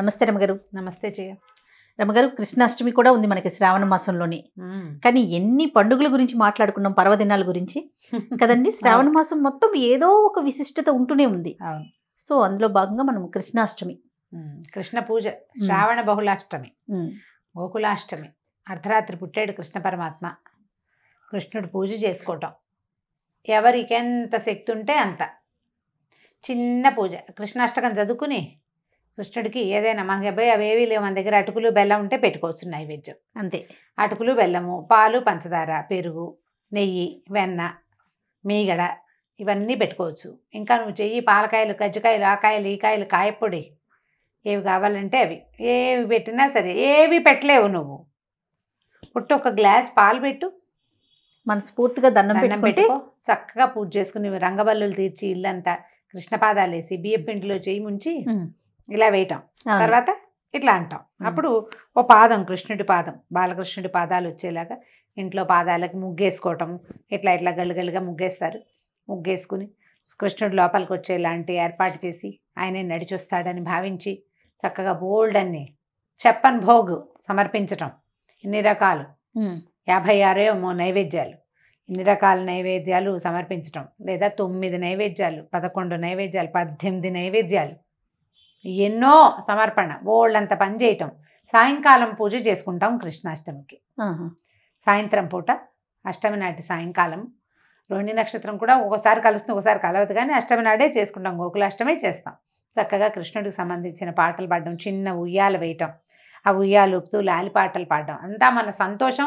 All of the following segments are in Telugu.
నమస్తే రమగారు నమస్తే జయ రమగారు కృష్ణాష్టమి కూడా ఉంది మనకి శ్రావణ మాసంలోనే కానీ ఎన్ని పండుగల గురించి మాట్లాడుకున్నాం పర్వదినాల గురించి కదండి శ్రావణ మాసం మొత్తం ఏదో ఒక విశిష్టత ఉంటూనే ఉంది సో అందులో భాగంగా మనం కృష్ణాష్టమి కృష్ణ పూజ శ్రావణ బహుళాష్టమి గోకులాష్టమి అర్ధరాత్రి పుట్టాడు కృష్ణ పరమాత్మ కృష్ణుడు పూజ చేసుకోవటం ఎవరికెంత శక్తి ఉంటే అంత చిన్న పూజ కృష్ణాష్టకం చదువుకుని కృష్ణుడికి ఏదైనా మనకి అబ్బాయి అవి ఏవి లేవు మన దగ్గర అటుకులు బెల్లం ఉంటే పెట్టుకోవచ్చు నైవేద్యం అంతే అటుకులు బెల్లము పాలు పంచదార పెరుగు నెయ్యి వెన్న మీగడ ఇవన్నీ పెట్టుకోవచ్చు ఇంకా నువ్వు చెయ్యి పాలకాయలు కజ్జికాయలు ఆకాయలు ఈకాయలు కాయపొడి ఏవి కావాలంటే అవి ఏవి పెట్టినా సరే ఏవి పెట్టలేవు నువ్వు పుట్టు ఒక గ్లాస్ పాలు పెట్టు మనస్ఫూర్తిగా దండం పెట్టి చక్కగా పూజ చేసుకుని రంగబల్లులు తీర్చి ఇల్లంతా కృష్ణపాదాలు వేసి బియ్యం పిండిలో చేయి ముంచి ఇలా వేయటం తర్వాత ఇట్లా అంటాం అప్పుడు ఓ పాదం కృష్ణుడి పాదం బాలకృష్ణుడి పాదాలు వచ్చేలాగా ఇంట్లో పాదాలకు ముగ్గేసుకోవటం ఇట్లా ఇట్లా గళ్ళిగళ్ళిగా ముగ్గేస్తారు ముగ్గేసుకుని కృష్ణుడు లోపలికి వచ్చేలాంటి ఏర్పాటు చేసి ఆయనే నడిచొస్తాడని భావించి చక్కగా బోల్డ్ అన్ని చెప్పన్ భోగ్ సమర్పించటం ఇన్ని రకాలు యాభై ఆరేమో నైవేద్యాలు ఇన్ని రకాల నైవేద్యాలు సమర్పించటం లేదా తొమ్మిది నైవేద్యాలు పదకొండు నైవేద్యాలు పద్దెనిమిది నైవేద్యాలు ఎన్నో సమర్పణ బోళ్ళంత పని చేయటం సాయంకాలం పూజ చేసుకుంటాం కృష్ణాష్టమికి సాయంత్రం పూట అష్టమి నాటి సాయంకాలం రోహిణి నక్షత్రం కూడా ఒకసారి కలుస్తుంది ఒకసారి కలవదు కానీ అష్టమి నాడే చేసుకుంటాం గోకులాష్టమే చేస్తాం చక్కగా కృష్ణుడికి సంబంధించిన పాటలు పాడడం చిన్న ఉయ్యాలు వేయటం ఆ ఉయ్యాలు ఊపుతూ లాలి పాటలు పాడడం అంతా మన సంతోషం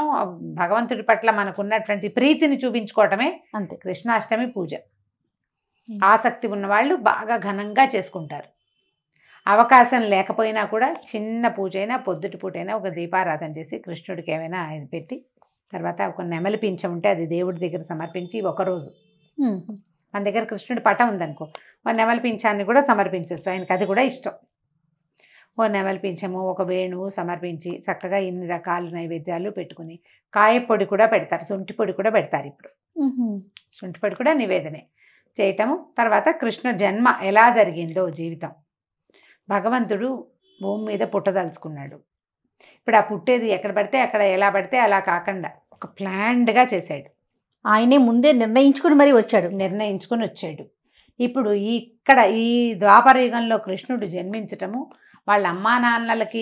భగవంతుడి పట్ల మనకున్నటువంటి ప్రీతిని చూపించుకోవటమే అంతే కృష్ణాష్టమి పూజ ఆసక్తి ఉన్నవాళ్ళు బాగా ఘనంగా చేసుకుంటారు అవకాశం లేకపోయినా కూడా చిన్న పూజ అయినా పొద్దుటి పూటైనా ఒక దీపారాధన చేసి కృష్ణుడికి ఏమైనా ఆయన పెట్టి తర్వాత ఒక నెమలి పింఛం ఉంటే అది దేవుడి దగ్గర సమర్పించి ఒకరోజు మన దగ్గర కృష్ణుడి పటం ఉందనుకో ఓ నెమలి పింఛాన్ని కూడా సమర్పించవచ్చు ఆయనకు అది కూడా ఇష్టం ఓ నెమలి పింఛము ఒక వేణువు సమర్పించి చక్కగా ఇన్ని రకాల నైవేద్యాలు పెట్టుకుని కాయపొడి కూడా పెడతారు శొంఠి పొడి కూడా పెడతారు ఇప్పుడు శొంఠి పొడి కూడా నివేదనే చేయటము తర్వాత కృష్ణ జన్మ ఎలా జరిగిందో జీవితం భగవంతుడు భూమి మీద పుట్టదలుచుకున్నాడు ఇప్పుడు ఆ పుట్టేది ఎక్కడ పడితే అక్కడ ఎలా పడితే అలా కాకుండా ఒక ప్లాండ్గా చేశాడు ఆయనే ముందే నిర్ణయించుకుని మరీ వచ్చాడు నిర్ణయించుకుని వచ్చాడు ఇప్పుడు ఇక్కడ ఈ ద్వాపర యుగంలో కృష్ణుడు జన్మించటము వాళ్ళ అమ్మా నాన్నలకి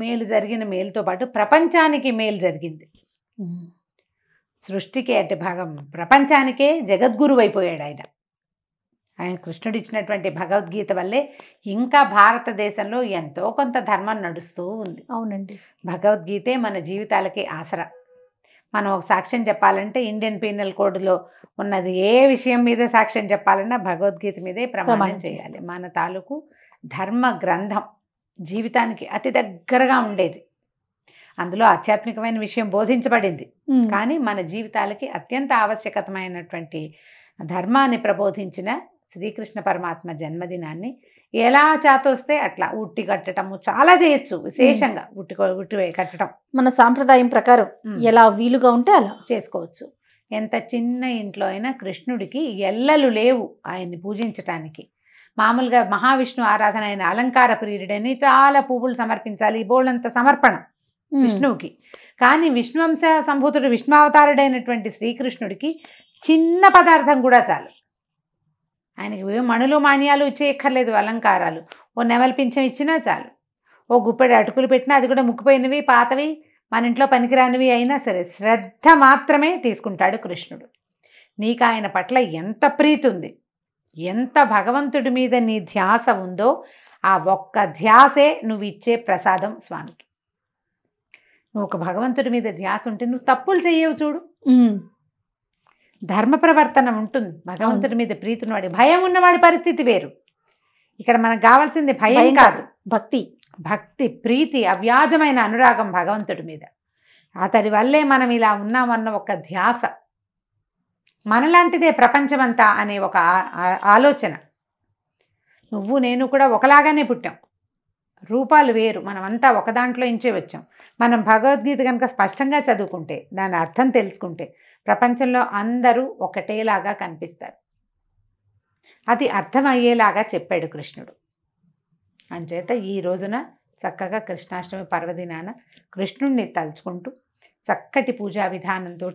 మేలు జరిగిన మేలుతో పాటు ప్రపంచానికి మేలు జరిగింది సృష్టికి అంటే భాగం ప్రపంచానికే జగద్గురువు అయిపోయాడు ఆయన ఆయన కృష్ణుడు ఇచ్చినటువంటి భగవద్గీత వల్లే ఇంకా భారతదేశంలో ఎంతో కొంత ధర్మం నడుస్తూ ఉంది అవునండి భగవద్గీతే మన జీవితాలకి ఆసరా మనం ఒక సాక్ష్యం చెప్పాలంటే ఇండియన్ పీనల్ కోడ్లో ఉన్నది ఏ విషయం మీదే సాక్ష్యం చెప్పాలన్నా భగవద్గీత మీదే ప్రమాణం చేయాలి మన తాలూకు ధర్మ గ్రంథం జీవితానికి అతి దగ్గరగా ఉండేది అందులో ఆధ్యాత్మికమైన విషయం బోధించబడింది కానీ మన జీవితాలకి అత్యంత ఆవశ్యకతమైనటువంటి ధర్మాన్ని ప్రబోధించిన శ్రీకృష్ణ పరమాత్మ జన్మదినాన్ని ఎలా చాతొస్తే అట్లా ఉట్టి కట్టడము చాలా చేయొచ్చు విశేషంగా ఉట్టి ఉట్టి కట్టడం మన సాంప్రదాయం ప్రకారం ఎలా వీలుగా ఉంటే అలా చేసుకోవచ్చు ఎంత చిన్న ఇంట్లో అయినా కృష్ణుడికి ఎల్లలు లేవు ఆయన్ని పూజించటానికి మామూలుగా మహావిష్ణు ఆరాధన అయిన అలంకార ప్రియుడని చాలా పువ్వులు సమర్పించాలి బోళ్ళంత సమర్పణ విష్ణువుకి కానీ విష్ణువంశ సంభూతుడు విష్ణు అవతారుడైనటువంటి శ్రీకృష్ణుడికి చిన్న పదార్థం కూడా చాలు ఆయనకి మణులు మాన్యాలు ఇచ్చేయక్కర్లేదు అలంకారాలు ఓ నెమలి పింఛం ఇచ్చినా చాలు ఓ గుప్పెడు అటుకులు పెట్టినా అది కూడా ముక్కుపోయినవి పాతవి మన ఇంట్లో పనికిరానివి అయినా సరే శ్రద్ధ మాత్రమే తీసుకుంటాడు కృష్ణుడు నీకు ఆయన పట్ల ఎంత ప్రీతి ఉంది ఎంత భగవంతుడి మీద నీ ధ్యాస ఉందో ఆ ఒక్క ధ్యాసే నువ్వు ఇచ్చే ప్రసాదం స్వామికి నువ్వు ఒక భగవంతుడి మీద ధ్యాస ఉంటే నువ్వు తప్పులు చేయవు చూడు ధర్మ ప్రవర్తన ఉంటుంది భగవంతుడి మీద ప్రీతి ఉన్నవాడి భయం ఉన్నవాడి పరిస్థితి వేరు ఇక్కడ మనకు కావాల్సింది భయం కాదు భక్తి భక్తి ప్రీతి అవ్యాజమైన అనురాగం భగవంతుడి మీద అతడి వల్లే మనం ఇలా ఉన్నామన్న ఒక ధ్యాస మనలాంటిదే ప్రపంచమంతా అనే ఒక ఆలోచన నువ్వు నేను కూడా ఒకలాగానే పుట్టాం రూపాలు వేరు మనమంతా ఒక దాంట్లో ఇంచే వచ్చాం మనం భగవద్గీత కనుక స్పష్టంగా చదువుకుంటే దాని అర్థం తెలుసుకుంటే ప్రపంచంలో అందరూ ఒకటేలాగా కనిపిస్తారు అది అర్థమయ్యేలాగా చెప్పాడు కృష్ణుడు అంచేత ఈ రోజున చక్కగా కృష్ణాష్టమి పర్వదినాన కృష్ణుడిని తలుచుకుంటూ చక్కటి పూజా విధానంతో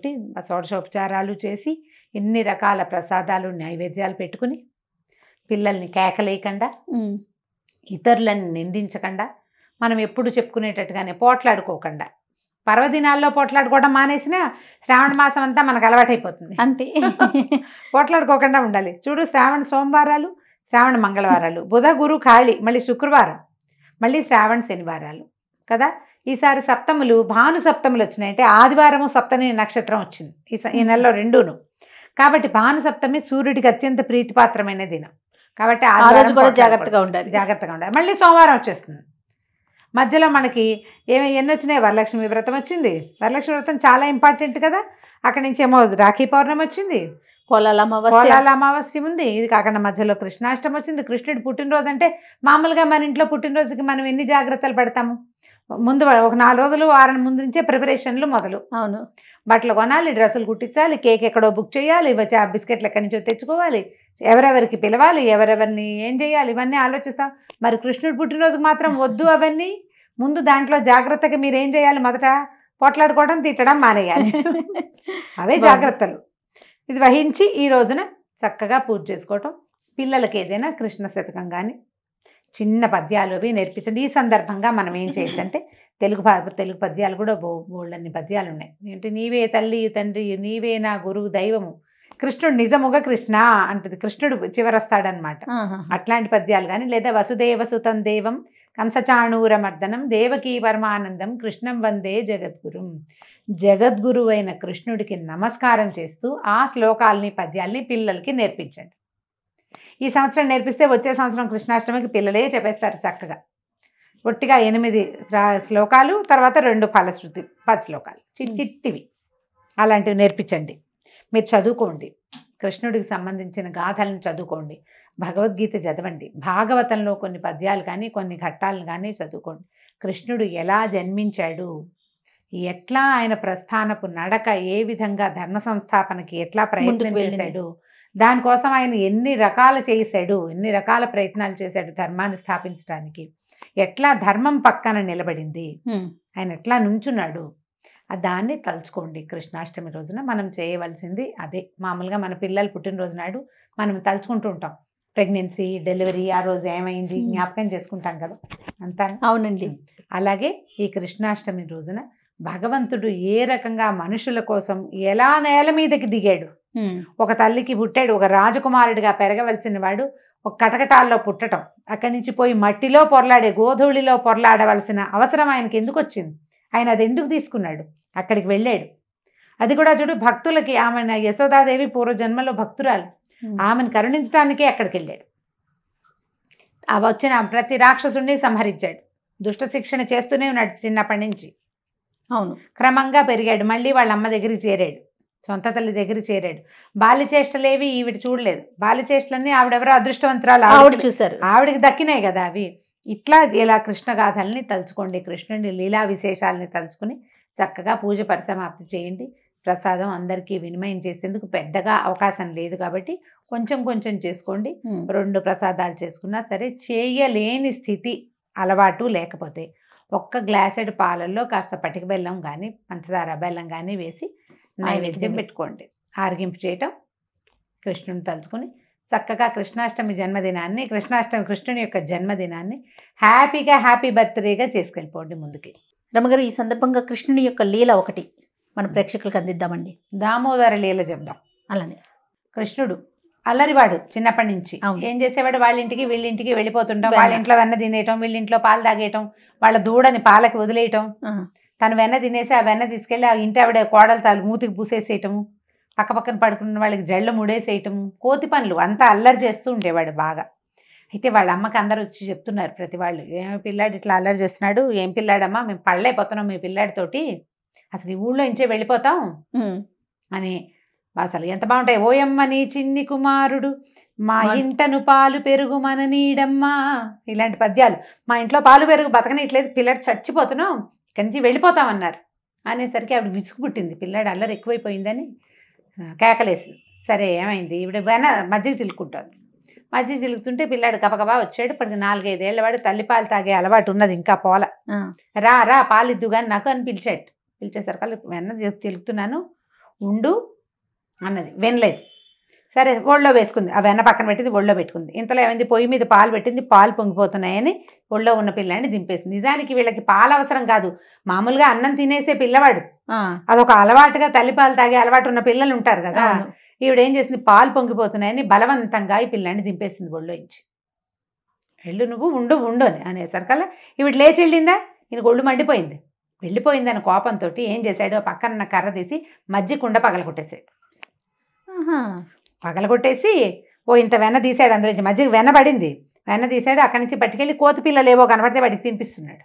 షోడశోపచారాలు చేసి ఎన్ని రకాల ప్రసాదాలు నైవేద్యాలు పెట్టుకుని పిల్లల్ని కేకలేయకుండా ఇతరులను నిందించకుండా మనం ఎప్పుడు చెప్పుకునేటట్టుగానే పోట్లాడుకోకుండా పర్వదినాల్లో పోట్లాడుకోవడం మానేసినా శ్రావణ మాసం అంతా మనకు అలవాటైపోతుంది అంతే పోట్లాడుకోకుండా ఉండాలి చూడు శ్రావణ సోమవారాలు శ్రావణ మంగళవారాలు బుధ గురు ఖాళీ మళ్ళీ శుక్రవారం మళ్ళీ శ్రావణ శనివారాలు కదా ఈసారి సప్తములు భాను సప్తములు వచ్చినాయంటే ఆదివారము సప్తమి నక్షత్రం వచ్చింది ఈ ఈ నెలలో రెండును కాబట్టి భాను సప్తమి సూర్యుడికి అత్యంత ప్రీతిపాత్రమైన దినం కాబట్టి ఆ రోజు కూడా జాగ్రత్తగా ఉండాలి జాగ్రత్తగా ఉండాలి మళ్ళీ సోమవారం వచ్చేస్తుంది మధ్యలో మనకి ఏమి ఎన్ని వచ్చినాయి వరలక్ష్మి వ్రతం వచ్చింది వరలక్ష్మి వ్రతం చాలా ఇంపార్టెంట్ కదా అక్కడి నుంచి ఏమో రాఖీ పౌర్ణమి వచ్చింది పొలాల అమావాస్య ఉంది ఇది కాకుండా మధ్యలో కృష్ణాష్టమి వచ్చింది కృష్ణుడు పుట్టినరోజు అంటే మామూలుగా మన ఇంట్లో పుట్టినరోజుకి మనం ఎన్ని జాగ్రత్తలు పడతాము ముందు ఒక నాలుగు రోజులు వారం ముందు నుంచే ప్రిపరేషన్లు మొదలు అవును బట్టలు కొనాలి డ్రెస్సులు కుట్టించాలి కేక్ ఎక్కడో బుక్ చేయాలి బిస్కెట్లు ఎక్కడి నుంచో తెచ్చుకోవాలి ఎవరెవరికి పిలవాలి ఎవరెవరిని ఏం చేయాలి ఇవన్నీ ఆలోచిస్తాం మరి కృష్ణుడు పుట్టినరోజు మాత్రం వద్దు అవన్నీ ముందు దాంట్లో జాగ్రత్తగా మీరు ఏం చేయాలి మొదట పొట్లాడుకోవడం తిట్టడం మానేయాలి అవే జాగ్రత్తలు ఇది వహించి ఈ రోజున చక్కగా పూజ చేసుకోవటం పిల్లలకి ఏదైనా కృష్ణ శతకం కానీ చిన్న పద్యాలు అవి నేర్పించండి ఈ సందర్భంగా మనం ఏం చేయొచ్చు అంటే తెలుగు తెలుగు పద్యాలు కూడా బో బోళ్ళన్ని పద్యాలు ఉన్నాయి ఏంటి నీవే తల్లి తండ్రి నీవే నా గురువు దైవము కృష్ణుడు నిజముగా కృష్ణ అంటది కృష్ణుడు చివరొస్తాడనమాట అట్లాంటి పద్యాలు కానీ లేదా వసుదేవ సుతం దేవం కంసచాణూరమర్దనం దేవకీ పరమానందం కృష్ణం వందే జగద్గురుం జగద్గురు అయిన కృష్ణుడికి నమస్కారం చేస్తూ ఆ శ్లోకాలని పద్యాల్ని పిల్లలకి నేర్పించండి ఈ సంవత్సరం నేర్పిస్తే వచ్చే సంవత్సరం కృష్ణాష్టమికి పిల్లలే చెప్పేస్తారు చక్కగా ఒట్టిగా ఎనిమిది శ్లోకాలు తర్వాత రెండు ఫలశ్రుతి పది శ్లోకాలు చిట్టివి అలాంటివి నేర్పించండి మీరు చదువుకోండి కృష్ణుడికి సంబంధించిన గాథలను చదువుకోండి భగవద్గీత చదవండి భాగవతంలో కొన్ని పద్యాలు కానీ కొన్ని ఘట్టాలను కానీ చదువుకోండి కృష్ణుడు ఎలా జన్మించాడు ఎట్లా ఆయన ప్రస్థానపు నడక ఏ విధంగా ధర్మ సంస్థాపనకి ఎట్లా ప్రయత్నం చేశాడు దానికోసం ఆయన ఎన్ని రకాలు చేశాడు ఎన్ని రకాల ప్రయత్నాలు చేశాడు ధర్మాన్ని స్థాపించడానికి ఎట్లా ధర్మం పక్కన నిలబడింది ఆయన ఎట్లా నుంచున్నాడు దాన్ని తలుచుకోండి కృష్ణాష్టమి రోజున మనం చేయవలసింది అదే మామూలుగా మన పిల్లలు పుట్టినరోజు నాడు మనం తలుచుకుంటూ ఉంటాం ప్రెగ్నెన్సీ డెలివరీ ఆ రోజు ఏమైంది జ్ఞాపకం చేసుకుంటాం కదా అంతా అవునండి అలాగే ఈ కృష్ణాష్టమి రోజున భగవంతుడు ఏ రకంగా మనుషుల కోసం ఎలా నేల మీదకి దిగాడు ఒక తల్లికి పుట్టాడు ఒక రాజకుమారుడిగా పెరగవలసిన వాడు ఒక కటకటాల్లో పుట్టడం అక్కడి నుంచి పోయి మట్టిలో పొరలాడే గోధుళిలో పొరలాడవలసిన అవసరం ఆయనకి ఎందుకు వచ్చింది ఆయన అది ఎందుకు తీసుకున్నాడు అక్కడికి వెళ్ళాడు అది కూడా చూడు భక్తులకి ఆమె యశోదాదేవి పూర్వజన్మలో భక్తురాలు ఆమెను కరుణించడానికే అక్కడికి వెళ్ళాడు ఆ వచ్చిన ప్రతి రాక్షసుడిని సంహరించాడు దుష్ట శిక్షణ చేస్తూనే ఉన్నాడు చిన్నప్పటి నుంచి అవును క్రమంగా పెరిగాడు మళ్ళీ వాళ్ళ అమ్మ దగ్గరికి చేరాడు సొంత తల్లి దగ్గర చేరాడు బాలిచేష్టలేవి ఈవిడ చూడలేదు బాలిచేష్టలన్నీ ఆవిడెవరో అదృష్టవంతురాలు ఆవిడ చూశారు ఆవిడకి దక్కినాయి కదా అవి ఇట్లా ఇలా కృష్ణగాథల్ని తలుచుకోండి కృష్ణుని లీలా విశేషాలని తలుచుకుని చక్కగా పూజ పరిసమాప్తి చేయండి ప్రసాదం అందరికీ వినిమయం చేసేందుకు పెద్దగా అవకాశం లేదు కాబట్టి కొంచెం కొంచెం చేసుకోండి రెండు ప్రసాదాలు చేసుకున్నా సరే చేయలేని స్థితి అలవాటు లేకపోతే ఒక్క గ్లాసెడ్ పాలల్లో కాస్త పటిక బెల్లం కానీ పంచదార బెల్లం కానీ వేసి నైవేద్యం పెట్టుకోండి ఆరగింపు చేయటం కృష్ణుని తలుచుకుని చక్కగా కృష్ణాష్టమి జన్మదినాన్ని కృష్ణాష్టమి కృష్ణుని యొక్క జన్మదినాన్ని హ్యాపీగా హ్యాపీ బర్త్డేగా చేసుకెళ్ళిపోండి ముందుకి రమగారు ఈ సందర్భంగా కృష్ణుని యొక్క లీల ఒకటి మన ప్రేక్షకులకు అందిద్దామండి దామోదర లీల చెప్దాం అలానే కృష్ణుడు అల్లరివాడు చిన్నప్పటి నుంచి ఏం చేసేవాడు వాళ్ళ ఇంటికి వీళ్ళ ఇంటికి వెళ్ళిపోతుంటాం వాళ్ళ ఇంట్లో వెన్న తినేయటం వీళ్ళ ఇంట్లో పాలు తాగేయటం వాళ్ళ దూడని పాలకి వదిలేయటం తను వెన్న తినేసి ఆ వెన్న తీసుకెళ్ళి ఆ ఇంటి ఆవిడ కోడలు తాలు మూతికి పూసేసేయటము పక్కపక్కన పడుకున్న వాళ్ళకి జళ్ళు ముడేసేయటము కోతి పనులు అంతా అల్లరి చేస్తూ ఉండేవాడు బాగా అయితే వాళ్ళ అమ్మకి అందరూ వచ్చి చెప్తున్నారు ప్రతి వాళ్ళు ఏమి పిల్లాడు ఇట్లా అల్లరి చేస్తున్నాడు ఏం పిల్లాడమ్మా మేము పళ్ళైపోతున్నాం మీ పిల్లాడితోటి అసలు ఈ ఊళ్ళో ఇంచే వెళ్ళిపోతాం అని అసలు ఎంత బాగుంటాయి ఓయమ్మని చిన్ని కుమారుడు మా ఇంటను పాలు పెరుగు మన నీడమ్మా ఇలాంటి పద్యాలు మా ఇంట్లో పాలు పెరుగు ఇట్లేదు పిల్లడు చచ్చిపోతున్నాం ఇక్కడి నుంచి వెళ్ళిపోతామన్నారు అనేసరికి ఆవిడ విసుగు పుట్టింది పిల్లాడు అల్లరి ఎక్కువైపోయిందని కేకలేసింది సరే ఏమైంది ఈవిడ మజ్జిగ చిల్లుకుంటుంది మధ్య తిలుగుతుంటే పిల్లాడు గబగబా వచ్చాడు ఇప్పటికి నాలుగైదేళ్ల వాడు తల్లిపాలు తాగే అలవాటు ఉన్నది ఇంకా పోల రా రా పాలిద్దు కానీ నాకు అని పిలిచాడు పిలిచేసరికి వెన్న తిలుగుతున్నాను ఉండు అన్నది వినలేదు సరే ఒళ్ళో వేసుకుంది ఆ వెన్న పక్కన పెట్టింది ఒళ్ళో పెట్టుకుంది ఇంతలో ఏమైంది పొయ్యి మీద పాలు పెట్టింది పాలు పొంగిపోతున్నాయని ఒళ్ళో ఉన్న పిల్లాన్ని దింపేసింది నిజానికి వీళ్ళకి పాలు అవసరం కాదు మామూలుగా అన్నం తినేసే పిల్లవాడు అదొక అలవాటుగా తల్లిపాలు తాగే అలవాటు ఉన్న పిల్లలు ఉంటారు కదా ఈవిడ ఏం చేసింది పాలు పొంగిపోతున్నాయని బలవంతంగా ఈ పిల్లాన్ని దింపేసింది ఇంచి వెళ్ళు నువ్వు ఉండు ఉండు అని అనేసరికల్లా ఈవిడ లేచి వెళ్ళిందా ఈయనకు ఒళ్ళు మండిపోయింది వెళ్ళిపోయిందని కోపంతో ఏం చేశాడు పక్కన కర్ర తీసి మజ్జి కుండ పగలగొట్టేశాడు పగలగొట్టేసి ఓ ఇంత వెన్న తీశాడు అందులో మజ్జిగ వెన్న పడింది వెన్న తీశాడు అక్కడి నుంచి పట్టుకెళ్ళి కోతి పిల్లలు ఏవో కనబడితే వాడికి తినిపిస్తున్నాడు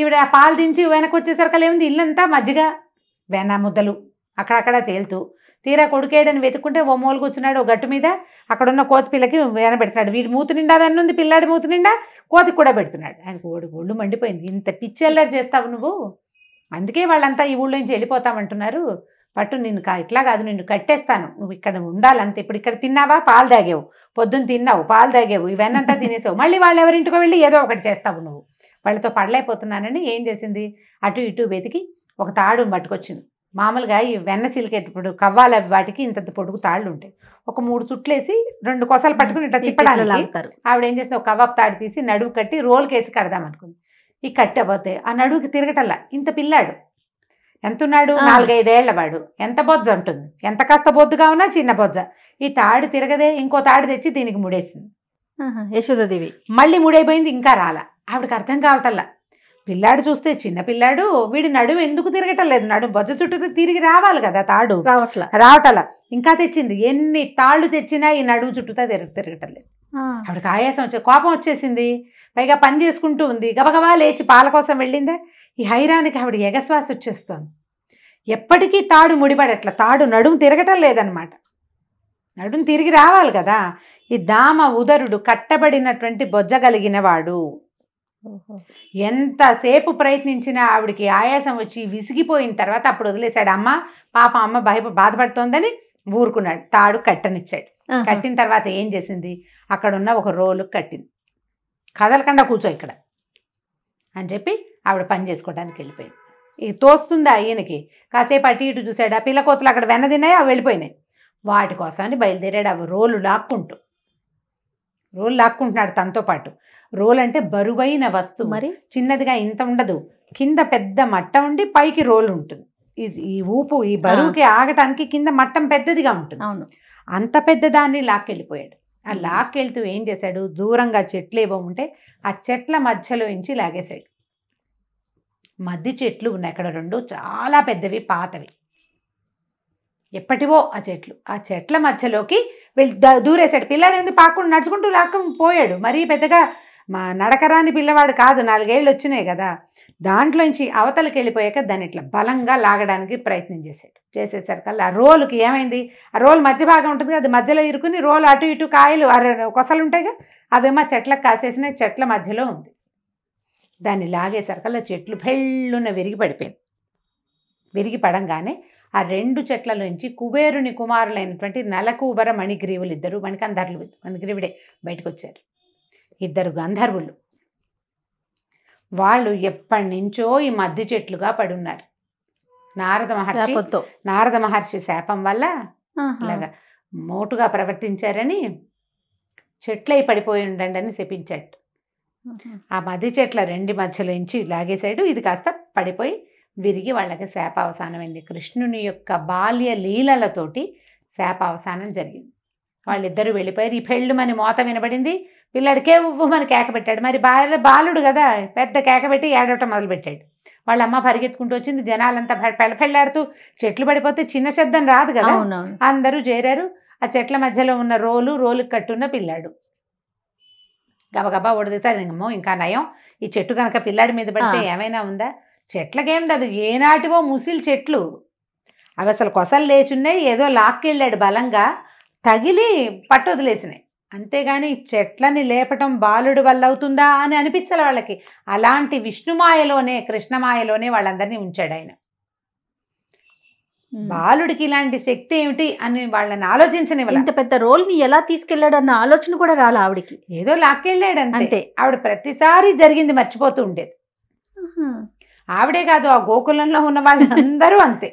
ఈవిడ పాలు దించి వెనక్కి వచ్చేసరికి ఏముంది ఇల్లంతా మజ్జిగ వెన్న ముద్దలు అక్కడక్కడ తేలుతూ తీరా కొడుకేడని వెతుక్కుంటే ఓ మూలు కూర్చున్నాడు ఓ గట్టు మీద అక్కడున్న కోతి పిల్లకి వెనబెడుతున్నాడు వీడి మూతి నిండా వెన్నుంది పిల్లాడి మూతి నిండా కోతికి కూడా పెడుతున్నాడు ఆయనకు ఓడి ఒళ్ళు మండిపోయింది ఇంత పిచ్చి చేస్తావు నువ్వు అందుకే వాళ్ళంతా ఈ ఊళ్ళో నుంచి వెళ్ళిపోతామంటున్నారు పట్టు నిన్ను ఇట్లా కాదు నిన్ను కట్టేస్తాను నువ్వు ఇక్కడ ఉండాలంతే ఇప్పుడు ఇక్కడ తిన్నావా పాలు తాగేవు పొద్దున్న తిన్నావు పాలు తాగేవు ఇవన్నంతా తినేసావు మళ్ళీ వాళ్ళు ఎవరింటికో వెళ్ళి ఏదో ఒకటి చేస్తావు నువ్వు వాళ్ళతో పడలేకపోతున్నానని ఏం చేసింది అటు ఇటు వెతికి ఒక తాడు పట్టుకొచ్చింది మామూలుగా ఈ వెన్న చిలికేటప్పుడు కవ్వాలి వాటికి ఇంత పొడుగు తాళ్ళు ఉంటాయి ఒక మూడు వేసి రెండు కొసలు పట్టుకుని ఇట్లా తిప్పడాలి ఆవిడ ఏం చేసింది ఒక కవ్వ తాడు తీసి నడువు కట్టి రోల్ కేసి కడదాం అనుకుంది ఈ కట్టబోతే ఆ నడువుకి తిరగటల్లా ఇంత పిల్లాడు ఎంత ఉన్నాడు నాలుగైదేళ్ల వాడు ఎంత బొజ్జ ఉంటుంది ఎంత కాస్త బొద్దుగా ఉన్నా చిన్న బొజ్జ ఈ తాడు తిరగదే ఇంకో తాడు తెచ్చి దీనికి ముడేసింది యశోదేవి మళ్ళీ ముడైపోయింది ఇంకా రాలా ఆవిడకి అర్థం కావటల్లా పిల్లాడు చూస్తే చిన్న పిల్లాడు వీడి నడుము ఎందుకు తిరగటం లేదు నడుము బొజ్జ చుట్టూ తిరిగి రావాలి కదా తాడు రావట్ల రావటల ఇంకా తెచ్చింది ఎన్ని తాళ్ళు తెచ్చినా ఈ నడుము చుట్టూతా తిరగ తిరగటం లేదు ఆవిడకి ఆయాసం వచ్చే కోపం వచ్చేసింది పైగా పని చేసుకుంటూ ఉంది గబగబా లేచి పాల కోసం వెళ్ళిందే ఈ హైరానికి ఆవిడ ఎగశ్వాస వచ్చేస్తోంది ఎప్పటికీ తాడు ముడిపడట్ల తాడు నడుము తిరగటం లేదనమాట నడుము తిరిగి రావాలి కదా ఈ దామ ఉదరుడు కట్టబడినటువంటి బొజ్జగలిగిన వాడు ఎంతసేపు ప్రయత్నించినా ఆవిడికి ఆయాసం వచ్చి విసిగిపోయిన తర్వాత అప్పుడు వదిలేశాడు అమ్మ పాప అమ్మ భయ బాధపడుతోందని ఊరుకున్నాడు తాడు కట్టనిచ్చాడు కట్టిన తర్వాత ఏం చేసింది అక్కడ ఉన్న ఒక రోలు కట్టింది కదలకుండా కూర్చో ఇక్కడ అని చెప్పి ఆవిడ పని చేసుకోవడానికి వెళ్ళిపోయింది ఇది తోస్తుందా ఈయనకి కాసేపు అటు ఇటు చూశాడు ఆ అక్కడ వెన్న తిన్నాయి అవి వెళ్ళిపోయినాయి వాటి కోసమని బయలుదేరాడు అవి రోలు లాక్కుంటూ రోలు లాక్కుంటున్నాడు తనతో పాటు రోల్ అంటే బరువైన వస్తువు మరి చిన్నదిగా ఇంత ఉండదు కింద పెద్ద మట్ట ఉండి పైకి రోల్ ఉంటుంది ఈ ఊపు ఈ బరువుకి ఆగటానికి కింద మట్టం పెద్దదిగా ఉంటుంది అవును అంత పెద్దదాన్ని లాక్కెళ్ళిపోయాడు ఆ లాక్కెళ్తూ ఏం చేశాడు దూరంగా చెట్లు ఏవో ఉంటే ఆ చెట్ల మధ్యలో ఇంచి లాగేశాడు మద్ది చెట్లు ఉన్నాయి అక్కడ రెండు చాలా పెద్దవి పాతవి ఎప్పటివో ఆ చెట్లు ఆ చెట్ల మధ్యలోకి వెళ్ దూరేశాడు పిల్లలు ఎందుకు పాకుండా నడుచుకుంటూ లాక్కుండా పోయాడు మరీ పెద్దగా మా నడకరాని పిల్లవాడు కాదు నాలుగేళ్ళు వచ్చినాయి కదా దాంట్లోంచి అవతలకి వెళ్ళిపోయాక దాన్ని ఇట్లా బలంగా లాగడానికి ప్రయత్నం చేశాడు చేసేసరికల్లా ఆ రోలుకి ఏమైంది ఆ రోల్ మధ్య భాగం ఉంటుంది అది మధ్యలో ఇరుకుని రోలు అటు ఇటు కాయలు కొసలు ఉంటాయిగా అవేమో చెట్లకు కాసేసిన చెట్ల మధ్యలో ఉంది దాన్ని లాగేసరికల్లా చెట్లు ఫెళ్ళున విరిగి పడిపోయింది విరిగి పడంగానే ఆ రెండు చెట్ల నుంచి కుబేరుని కుమారులైనటువంటి నలకూబర మణిగ్రీవులు ఇద్దరు మణికందర్లు మణిగ్రీవుడే బయటకు వచ్చారు ఇద్దరు గంధర్వులు వాళ్ళు ఎప్పటి నుంచో ఈ మద్ది చెట్లుగా పడున్నారు నారద మహర్షి నారద మహర్షి శాపం వల్ల ఇలాగా మోటుగా ప్రవర్తించారని చెట్లై పడిపోయి ఉండండి అని ఆ మద్ది చెట్ల రెండు మధ్యలోంచి లాగేశాడు ఇది కాస్త పడిపోయి విరిగి వాళ్ళకి శాప శాపావసానమైంది కృష్ణుని యొక్క బాల్య లీలలతోటి శాప అవసానం జరిగింది వాళ్ళిద్దరూ వెళ్ళిపోయారు ఈ పెళ్ళుమని మోత వినబడింది పిల్లడికే ఉవ్వమని కేక పెట్టాడు మరి బాల బాలుడు కదా పెద్ద కేక పెట్టి ఏడవటం మొదలుపెట్టాడు వాళ్ళ అమ్మ పరిగెత్తుకుంటూ వచ్చింది జనాలంతా పెళ్ళపెళ్ళాడుతూ చెట్లు పడిపోతే చిన్న శబ్దం రాదు కదా అందరూ చేరారు ఆ చెట్ల మధ్యలో ఉన్న రోలు రోలు కట్టున్న పిల్లాడు గబగబా ఒడిదితారు ఇంకమ్మో ఇంకా నయం ఈ చెట్టు కనుక పిల్లాడి మీద పడితే ఏమైనా ఉందా చెట్లకేం దాదు ఏనాటివో ముసిలి చెట్లు అవి అసలు కొసలు లేచున్నాయి ఏదో లాక్కెళ్ళాడు బలంగా తగిలి పట్టు వదిలేసినాయి అంతేగాని చెట్లని లేపటం బాలుడి వల్ల అవుతుందా అని అనిపించాలి వాళ్ళకి అలాంటి విష్ణుమాయలోనే కృష్ణమాయలోనే వాళ్ళందరినీ ఉంచాడు ఆయన బాలుడికి ఇలాంటి శక్తి ఏమిటి అని వాళ్ళని ఆలోచించని ఇంత పెద్ద రోల్ని ఎలా తీసుకెళ్లాడు అన్న ఆలోచన కూడా రాలే ఆవిడకి ఏదో లాక్కెళ్ళాడు అంతే ఆవిడ ప్రతిసారి జరిగింది మర్చిపోతూ ఉండేది ఆవిడే కాదు ఆ గోకులంలో ఉన్న వాళ్ళందరూ అంతే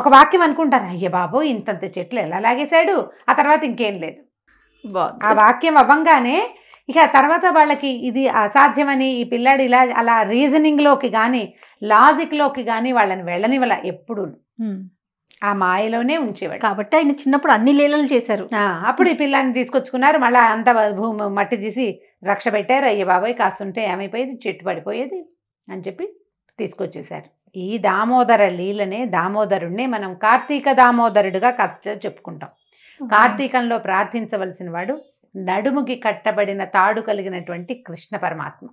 ఒక వాక్యం అనుకుంటారు అయ్య బాబు ఇంతంత చెట్లు ఎలా లాగేశాడు ఆ తర్వాత ఇంకేం లేదు ఆ వాక్యం అవ్వంగానే ఇక తర్వాత వాళ్ళకి ఇది అసాధ్యమని ఈ పిల్లాడు ఇలా అలా రీజనింగ్లోకి కానీ లాజిక్లోకి కానీ వాళ్ళని వెళ్ళనివ్వాల ఎప్పుడు ఆ మాయలోనే ఉంచేవాడు కాబట్టి ఆయన చిన్నప్పుడు అన్ని లీలలు చేశారు అప్పుడు ఈ పిల్లాన్ని తీసుకొచ్చుకున్నారు మళ్ళీ అంత భూమి మట్టి తీసి రక్ష పెట్టారు అయ్యే బాబాయ్ కాస్తుంటే ఏమైపోయేది చెట్టు పడిపోయేది అని చెప్పి తీసుకొచ్చేసారు ఈ దామోదర లీలనే దామోదరుడినే మనం కార్తీక దామోదరుడుగా కథ చెప్పుకుంటాం కార్తీకంలో ప్రార్థించవలసిన వాడు నడుముకి కట్టబడిన తాడు కలిగినటువంటి కృష్ణ పరమాత్మ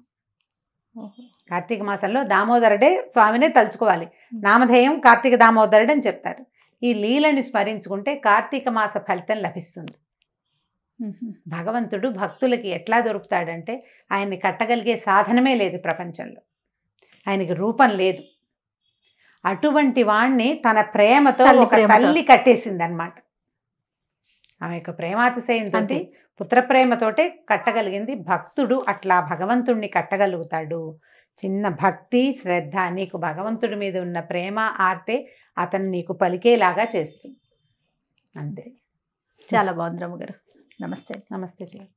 కార్తీక మాసంలో దామోదరుడే స్వామినే తలుచుకోవాలి నామధేయం కార్తీక దామోదరుడు అని చెప్తారు ఈ లీలని స్మరించుకుంటే కార్తీక మాస ఫలితం లభిస్తుంది భగవంతుడు భక్తులకి ఎట్లా దొరుకుతాడంటే ఆయన్ని కట్టగలిగే సాధనమే లేదు ప్రపంచంలో ఆయనకి రూపం లేదు అటువంటి వాణ్ణి తన ప్రేమతో ఒక తల్లి అనమాట ఆమె యొక్క ప్రేమాతిశయంతో పుత్రప్రేమతోటే కట్టగలిగింది భక్తుడు అట్లా భగవంతుణ్ణి కట్టగలుగుతాడు చిన్న భక్తి శ్రద్ధ నీకు భగవంతుడి మీద ఉన్న ప్రేమ ఆర్తే అతను నీకు పలికేలాగా చేస్తుంది అంతే చాలా బాగుంది రమ్మ గారు నమస్తే నమస్తే